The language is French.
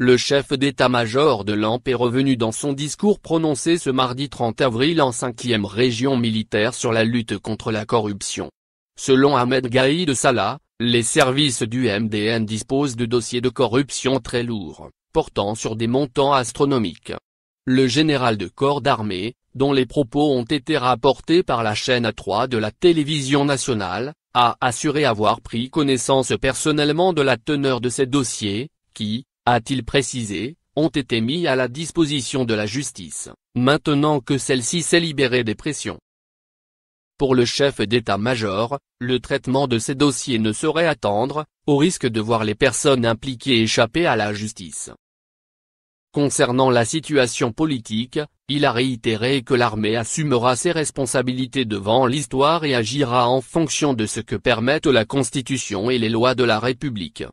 Le chef d'état-major de l'AMP est revenu dans son discours prononcé ce mardi 30 avril en 5e région militaire sur la lutte contre la corruption. Selon Ahmed Gaïd Salah, les services du MDN disposent de dossiers de corruption très lourds, portant sur des montants astronomiques. Le général de corps d'armée, dont les propos ont été rapportés par la chaîne A3 de la télévision nationale, a assuré avoir pris connaissance personnellement de la teneur de ces dossiers, qui, a-t-il précisé, ont été mis à la disposition de la justice, maintenant que celle-ci s'est libérée des pressions. Pour le chef d'état-major, le traitement de ces dossiers ne saurait attendre, au risque de voir les personnes impliquées échapper à la justice. Concernant la situation politique, il a réitéré que l'armée assumera ses responsabilités devant l'histoire et agira en fonction de ce que permettent la Constitution et les lois de la République.